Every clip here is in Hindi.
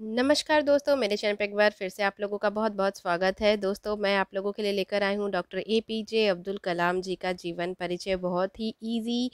नमस्कार दोस्तों मेरे चैनल पर एक बार फिर से आप लोगों का बहुत बहुत स्वागत है दोस्तों मैं आप लोगों के लिए लेकर आई हूँ doctor A P J Abdul Kalam ji का जीवन परिचय बहुत ही इजी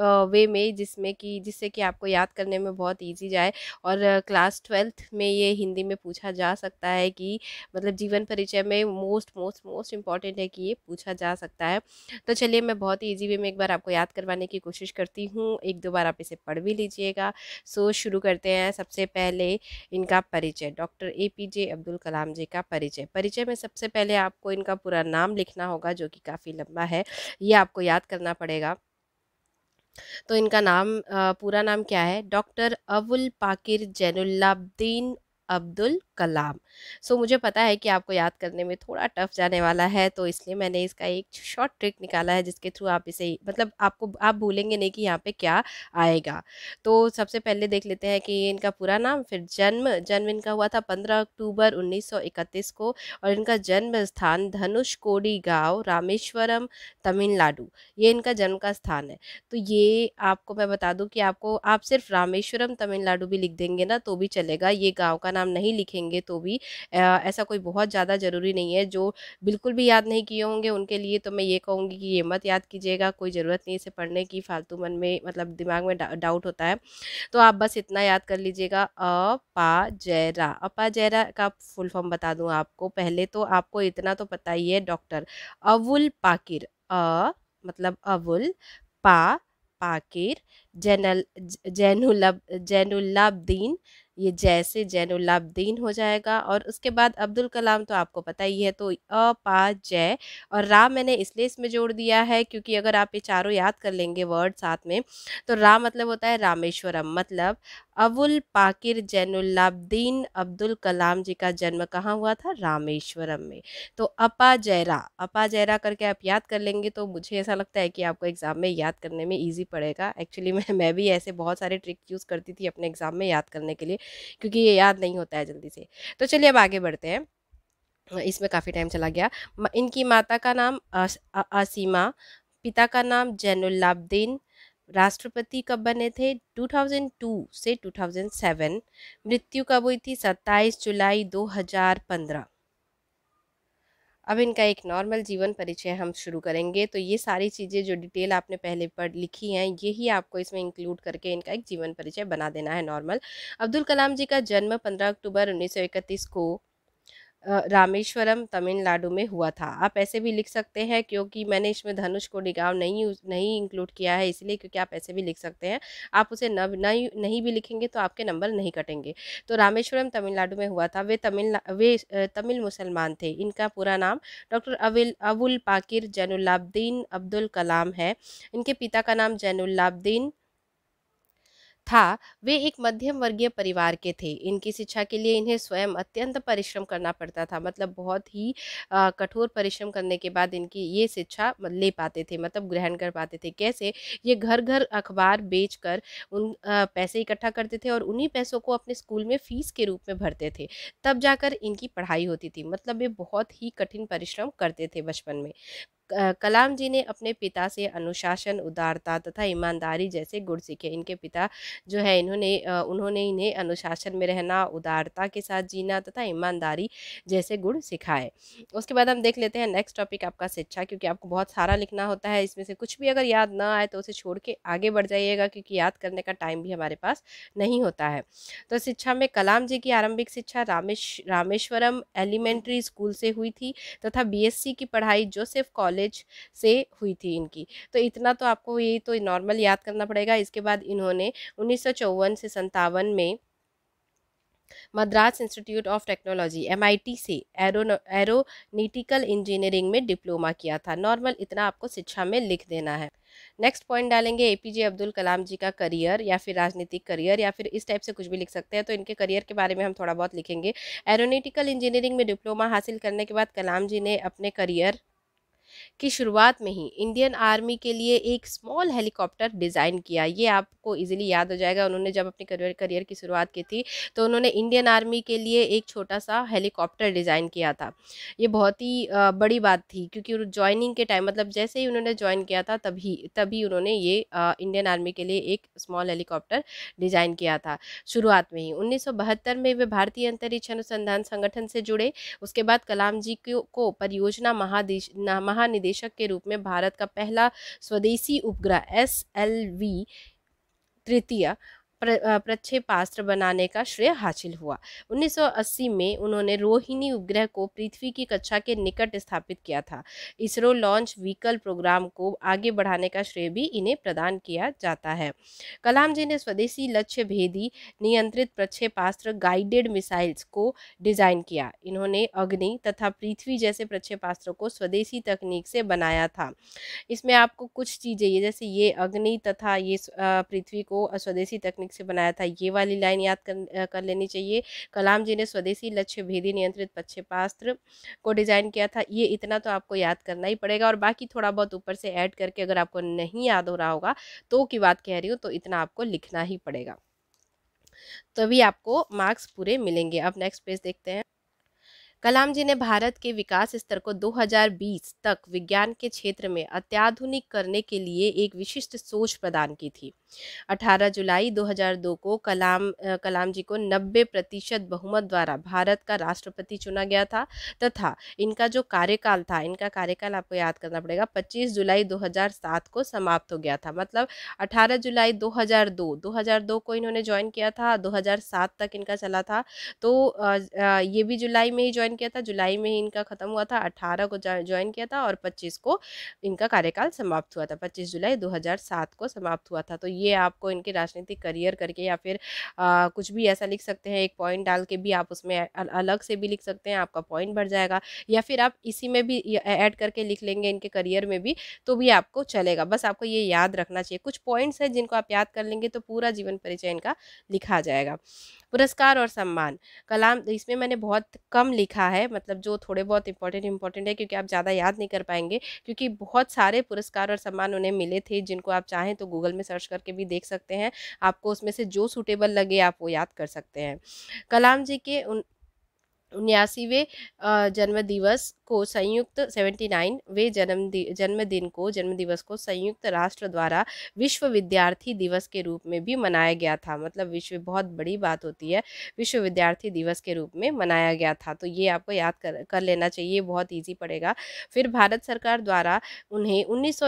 वे में जिसमें कि जिससे कि आपको याद करने में बहुत ईजी जाए और क्लास ट्वेल्थ में ये हिंदी में पूछा जा सकता है कि मतलब जीवन परिचय में मोस्ट मोस्ट मोस्ट इम्पॉर्टेंट है कि ये पूछा जा सकता है तो चलिए मैं बहुत ईजी वे में एक बार आपको याद करवाने की कोशिश करती हूँ एक दो बार आप इसे पढ़ भी लीजिएगा सो शुरू करते हैं सबसे पहले इनका परिचय doctor A P J Abdul Kalam ji का परिचय परिचय में सबसे पहले आपको इनका पूरा नाम लिखना होगा जो कि काफ़ी लंबा है ये आपको याद करना पड़ेगा तो इनका नाम पूरा नाम क्या है doctor Avul Pakir Jainulabdeen Abdul Kalam so so, मुझे पता है कि आपको याद करने में थोड़ा टफ जाने वाला है तो इसलिए मैंने इसका एक शॉर्ट ट्रिक निकाला है जिसके थ्रू आप इसे मतलब आपको आप भूलेंगे नहीं कि यहाँ पे क्या आएगा तो सबसे पहले देख लेते हैं कि इनका पूरा नाम फिर जन्म जन्म इनका हुआ था पंद्रह अक्टूबर उन्नीस को और इनका जन्म स्थान कोडी गाँव रामेश्वरम तमिलनाडु ये इनका जन्म का स्थान है तो ये आपको मैं बता दूँ कि आपको आप सिर्फ रामेश्वरम तमिलनाडु भी लिख देंगे ना तो भी चलेगा ये गाँव का नाम नाम नहीं लिखेंगे तो भी ऐसा कोई बहुत ज़्यादा ज़रूरी नहीं है जो बिल्कुल भी याद नहीं किए होंगे उनके लिए तो मैं ये कहूँगी कि ये मत याद कीजिएगा कोई ज़रूरत नहीं इसे पढ़ने की फालतू मन में मतलब दिमाग में डाउट होता है तो आप बस इतना याद कर लीजिएगा अपाजैरा अपाजैरा का फुल फॉर्म बता दूँ आपको पहले तो आपको इतना तो पता ही है डॉक्टर अवुल पाकिर अ मतलब अवुल पा पाकिर जैनल जैनुल जैनुल्लाब्दीन ये जैसे जैनुलाब्दीन हो जाएगा और उसके बाद अब्दुल कलाम तो आपको पता ही है तो अ पा जय और रा मैंने इसलिए इसमें जोड़ दिया है क्योंकि अगर आप ये चारों याद कर लेंगे वर्ड साथ में तो रा मतलब होता है रामेश्वरम मतलब अबुल पाकिर जैनुल्लाब्दीन अब्दुल कलाम जी का जन्म कहाँ हुआ था रामेश्वरम में तो अपा जयरा अपा जयरा करके आप याद कर लेंगे तो मुझे ऐसा लगता है कि आपको एग्ज़ाम में याद करने में ईजी पड़ेगा एक्चुअली मैं मैं भी ऐसे बहुत सारे ट्रिक यूज़ करती थी अपने एग्ज़ाम में याद करने के लिए क्योंकि ये याद नहीं होता है जल्दी से तो चलिए अब आगे बढ़ते हैं इसमें काफ़ी टाइम चला गया इनकी माता का नाम असीमा पिता का नाम जैनुल्लाब्दीन राष्ट्रपति कब बने थे 2002 से 2007 मृत्यु कब हुई थी 27 जुलाई 2015 अब इनका एक नॉर्मल जीवन परिचय हम शुरू करेंगे तो ये सारी चीज़ें जो डिटेल आपने पहले पढ़ लिखी हैं ही आपको इसमें इंक्लूड करके इनका एक जीवन परिचय बना देना है नॉर्मल अब्दुल कलाम जी का जन्म 15 अक्टूबर 1931 को रामेश्वरम तमिलनाडु में हुआ था आप ऐसे भी लिख सकते हैं क्योंकि मैंने इसमें धनुष को डिगाव नहीं नहीं इंक्लूड किया है इसलिए क्योंकि आप ऐसे भी लिख सकते हैं आप उसे न नहीं, नहीं भी लिखेंगे तो आपके नंबर नहीं कटेंगे तो रामेश्वरम तमिलनाडु में हुआ था वे तमिल वे तमिल मुसलमान थे इनका पूरा नाम डॉक्टर अविल अबुल पाकिर जैनुलाब्दीन अब्दुल कलाम है इनके पिता का नाम जैनुल्लाब्दीन था वे एक मध्यम वर्गीय परिवार के थे इनकी शिक्षा के लिए इन्हें स्वयं अत्यंत परिश्रम करना पड़ता था मतलब बहुत ही कठोर परिश्रम करने के बाद इनकी ये शिक्षा ले पाते थे मतलब ग्रहण कर पाते थे कैसे ये घर घर अखबार बेच कर उन आ, पैसे इकट्ठा करते थे और उन्हीं पैसों को अपने स्कूल में फीस के रूप में भरते थे तब जाकर इनकी पढ़ाई होती थी मतलब ये बहुत ही कठिन परिश्रम करते थे बचपन में कलाम जी ने अपने पिता से अनुशासन उदारता तथा ईमानदारी जैसे गुण सीखे इनके पिता जो है इन्होंने उन्होंने इन्हें अनुशासन में रहना उदारता के साथ जीना तथा ईमानदारी जैसे गुण सिखाए उसके बाद हम देख लेते हैं नेक्स्ट टॉपिक आपका शिक्षा क्योंकि आपको बहुत सारा लिखना होता है इसमें से कुछ भी अगर याद ना आए तो उसे छोड़ के आगे बढ़ जाइएगा क्योंकि याद करने का टाइम भी हमारे पास नहीं होता है तो शिक्षा में कलाम जी की आरंभिक शिक्षा रामेश रामेश्वरम एलिमेंट्री स्कूल से हुई थी तथा बी की पढ़ाई जोसेफ कॉलेज कॉलेज से हुई थी इनकी तो इतना तो आपको ये तो नॉर्मल याद करना पड़ेगा इसके बाद इन्होंने उन्नीस से संतावन में मद्रास इंस्टीट्यूट ऑफ टेक्नोलॉजी टी से एरो एरोनीटिकल इंजीनियरिंग में डिप्लोमा किया था नॉर्मल इतना आपको शिक्षा में लिख देना है नेक्स्ट पॉइंट डालेंगे एपीजे अब्दुल कलाम जी का करियर या फिर राजनीतिक करियर या फिर इस टाइप से कुछ भी लिख सकते हैं तो इनके करियर के बारे में हम थोड़ा बहुत लिखेंगे एरोनीटिकल इंजीनियरिंग में डिप्लोमा हासिल करने के बाद कलाम जी ने अपने करियर की शुरुआत में ही इंडियन आर्मी के लिए एक स्मॉल हेलीकॉप्टर डिज़ाइन किया ये आपको इजीली याद हो जाएगा उन्होंने जब अपने करियर करियर की शुरुआत की थी तो उन्होंने इंडियन आर्मी के लिए एक छोटा सा हेलीकॉप्टर डिज़ाइन किया था ये बहुत ही बड़ी बात थी क्योंकि ज्वाइनिंग के टाइम मतलब जैसे ही उन्होंने ज्वाइन किया था तभी तभी उन्होंने ये इंडियन आर्मी के लिए एक स्मॉल हेलीकॉप्टर डिज़ाइन किया था शुरुआत में ही उन्नीस में वे भारतीय अंतरिक्ष अनुसंधान संगठन से जुड़े उसके बाद कलाम जी को परियोजना महादेश महान निदेशक के रूप में भारत का पहला स्वदेशी उपग्रह एस एल वी तृतीय प्रक्षेपास्त्र बनाने का श्रेय हासिल हुआ 1980 में उन्होंने रोहिणी उपग्रह को पृथ्वी की कक्षा के निकट स्थापित किया था इसरो लॉन्च व्हीकल प्रोग्राम को आगे बढ़ाने का श्रेय भी इन्हें प्रदान किया जाता है कलाम जी ने स्वदेशी लक्ष्य भेदी नियंत्रित प्रक्षेपास्त्र गाइडेड मिसाइल्स को डिजाइन किया इन्होंने अग्नि तथा पृथ्वी जैसे प्रक्षेपास्त्रों को स्वदेशी तकनीक से बनाया था इसमें आपको कुछ चीज़ें ये जैसे ये अग्नि तथा ये पृथ्वी को स्वदेशी तकनीक से बनाया था ये वाली लाइन याद कर, कर लेनी चाहिए कलाम जी ने स्वदेशी लक्ष्य भेदी नियंत्रित पक्षपास्त्र को डिज़ाइन किया था ये इतना तो आपको याद करना ही पड़ेगा और बाकी थोड़ा बहुत ऊपर से ऐड करके अगर आपको नहीं याद हो रहा होगा तो की बात कह रही हूँ तो इतना आपको लिखना ही पड़ेगा तभी तो आपको मार्क्स पूरे मिलेंगे अब नेक्स्ट पेज देखते हैं कलाम जी ने भारत के विकास स्तर को 2020 तक विज्ञान के क्षेत्र में अत्याधुनिक करने के लिए एक विशिष्ट सोच प्रदान की थी 18 जुलाई 2002 को कलाम कलाम जी को 90 प्रतिशत बहुमत द्वारा भारत का राष्ट्रपति चुना गया था तथा इनका जो कार्यकाल था इनका कार्यकाल आपको याद करना पड़ेगा 25 जुलाई 2007 को समाप्त हो गया था मतलब 18 जुलाई 2002 2002 को इन्होंने ज्वाइन किया था 2007 तक इनका चला था तो ये भी जुलाई में ही ज्वाइन किया था जुलाई में ही इनका ख़त्म हुआ था अठारह को ज्वाइन किया था और पच्चीस को इनका कार्यकाल समाप्त हुआ था पच्चीस जुलाई दो को समाप्त हुआ था तो ये ये आपको इनके राजनीतिक करियर करके या फिर आ, कुछ भी ऐसा लिख सकते हैं एक पॉइंट डाल के भी आप उसमें अलग से भी लिख सकते हैं आपका पॉइंट बढ़ जाएगा या फिर आप इसी में भी ऐड करके लिख लेंगे इनके करियर में भी तो भी आपको चलेगा बस आपको ये याद रखना चाहिए कुछ पॉइंट्स हैं जिनको आप याद कर लेंगे तो पूरा जीवन परिचय इनका लिखा जाएगा पुरस्कार और सम्मान कलाम इसमें मैंने बहुत कम लिखा है मतलब जो थोड़े बहुत इंपॉर्टेंट इंपॉर्टेंट है क्योंकि आप ज़्यादा याद नहीं कर पाएंगे क्योंकि बहुत सारे पुरस्कार और सम्मान उन्हें मिले थे जिनको आप चाहें तो गूगल में सर्च करके भी देख सकते हैं आपको उसमें से जो सूटेबल लगे आप वो याद कर सकते हैं कलाम जी के उन उन्यासीवें जन्म दिवस को संयुक्त सेवेंटी नाइन वे जन्म जन्मदिन को जन्म दिवस को संयुक्त राष्ट्र द्वारा विश्व विद्यार्थी दिवस के रूप में भी मनाया गया था मतलब विश्व बहुत बड़ी बात होती है विश्व विद्यार्थी दिवस के रूप में मनाया गया था तो ये आपको याद कर कर लेना चाहिए बहुत ईजी पड़ेगा फिर भारत सरकार द्वारा उन्हें उन्नीस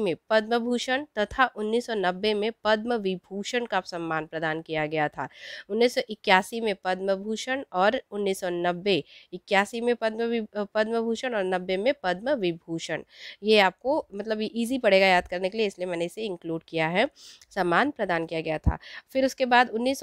में पद्म भूषण तथा उन्नीस में पद्म विभूषण का सम्मान प्रदान किया गया था उन्नीस में पद्म भूषण और उन्नीस नब्बे इक्यासी में पद्म पद्म भूषण और नब्बे में पद्म विभूषण ये आपको मतलब इजी पड़ेगा याद करने के लिए इसलिए मैंने इसे इंक्लूड किया है सम्मान प्रदान किया गया था फिर उसके बाद उन्नीस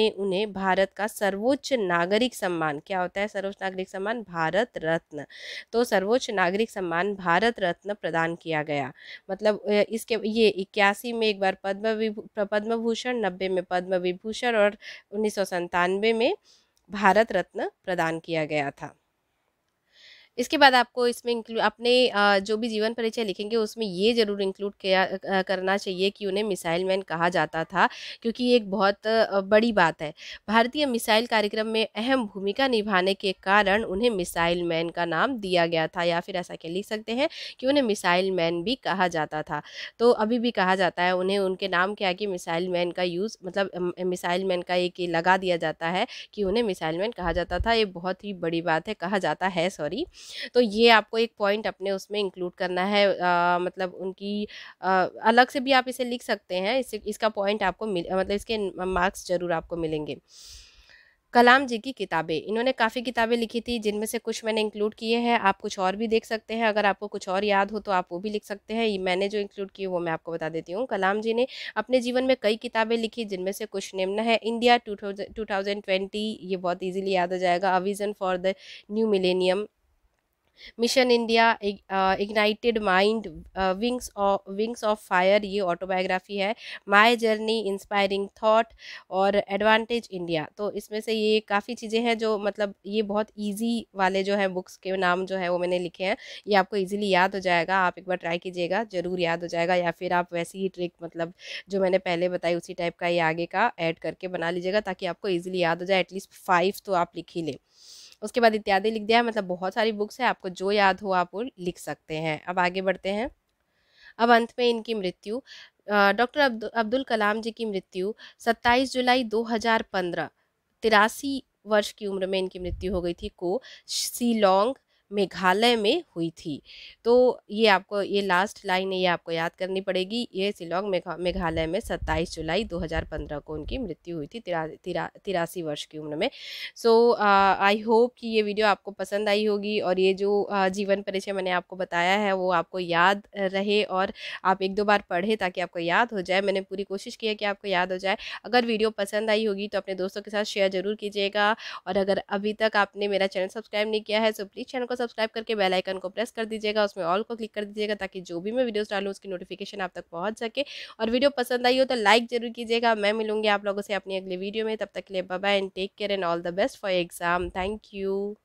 में उन्हें भारत का सर्वोच्च नागरिक सम्मान क्या होता है सर्वोच्च नागरिक सम्मान भारत रत्न तो सर्वोच्च नागरिक सम्मान भारत रत्न प्रदान किया गया मतलब इसके ये इक्यासी में एक बार पद्म पद्म भूषण नब्बे में पद्म विभूषण और उन्नीस में भारत रत्न प्रदान किया गया था इसके बाद आपको इसमें इंक्लू अपने जो भी जीवन परिचय लिखेंगे उसमें ये ज़रूर इंक्लूड किया करना चाहिए कि उन्हें मिसाइल मैन कहा जाता था क्योंकि ये एक बहुत बड़ी बात है भारतीय मिसाइल कार्यक्रम में अहम भूमिका निभाने के कारण उन्हें मिसाइल मैन का नाम दिया गया था या फिर ऐसा क्या लिख सकते हैं कि उन्हें मिसाइल मैन भी कहा जाता था तो अभी भी कहा जाता है उन्हें उनके नाम के आगे मिसाइल मैन का यूज़ मतलब मिसाइल मैन का एक लगा दिया जाता है कि उन्हें मिसाइल मैन कहा जाता था ये बहुत ही बड़ी बात है कहा जाता है सॉरी तो ये आपको एक पॉइंट अपने उसमें इंक्लूड करना है आ, मतलब उनकी आ, अलग से भी आप इसे लिख सकते हैं इस, इसका पॉइंट आपको मिल मतलब इसके मार्क्स ज़रूर आपको मिलेंगे कलाम जी की किताबें इन्होंने काफ़ी किताबें लिखी थी जिनमें से कुछ मैंने इंक्लूड किए हैं आप कुछ और भी देख सकते हैं अगर आपको कुछ और याद हो तो आप वो भी लिख सकते हैं मैंने जो इंक्लूड किए वो मैं आपको बता देती हूँ कलाम जी ने अपने जीवन में कई किताबें लिखी जिनमें से कुछ निम्न है इंडिया टू थाउजेंड ये बहुत ईजिली याद हो जाएगा a vision for the new millennium mission India ignited mind wings of wings of fire ये ऑटोबायोग्राफी है माई जर्नी इंस्पायरिंग थॉट और एडवांटेज इंडिया तो इसमें से ये काफ़ी चीज़ें हैं जो मतलब ये बहुत ईजी वाले जो है बुक्स के नाम जो है वो मैंने लिखे हैं ये आपको ईजिली याद हो जाएगा आप एक बार ट्राई कीजिएगा ज़रूर याद हो जाएगा या फिर आप वैसी ही ट्रिक मतलब जो मैंने पहले बताई उसी टाइप का ये आगे का ऐड करके बना लीजिएगा ताकि आपको ईजिली याद हो जाए एटलीस्ट फाइव तो आप लिख ही लें उसके बाद इत्यादि लिख दिया है मतलब बहुत सारी बुक्स है आपको जो याद हो आप वो लिख सकते हैं अब आगे बढ़ते हैं अब अंत में इनकी मृत्यु डॉक्टर अब्दु, अब्दुल कलाम जी की मृत्यु 27 जुलाई 2015 तिरासी वर्ष की उम्र में इनकी मृत्यु हो गई थी को शिलोंग मेघालय में हुई थी तो ये आपको ये लास्ट लाइन है ये आपको याद करनी पड़ेगी ये सिलोंग मेघालय में 27 जुलाई 2015 को उनकी मृत्यु हुई थी तिरा, तिरा, तिरासी वर्ष की उम्र में सो आई होप कि ये वीडियो आपको पसंद आई होगी और ये जो uh, जीवन परिचय मैंने आपको बताया है वो आपको याद रहे और आप एक दो बार पढ़े ताकि आपको याद हो जाए मैंने पूरी कोशिश की है कि आपको याद हो जाए अगर वीडियो पसंद आई होगी तो अपने दोस्तों के साथ शेयर जरूर कीजिएगा और अगर अभी तक आपने मेरा चैनल सब्सक्राइब नहीं किया है तो प्लीज़ चैनल को सब्सक्राइब करके बेल आइकन को प्रेस कर दीजिएगा उसमें ऑल को क्लिक कर दीजिएगा ताकि जो भी मैं वीडियोस डालूँ उसकी नोटिफिकेशन आप तक पहुंच सके और वीडियो पसंद आई हो तो लाइक जरूर कीजिएगा मैं मिलूंगी आप लोगों से अपनी अगली वीडियो में तब तक के लिए bye and take care and all the best for exam thank you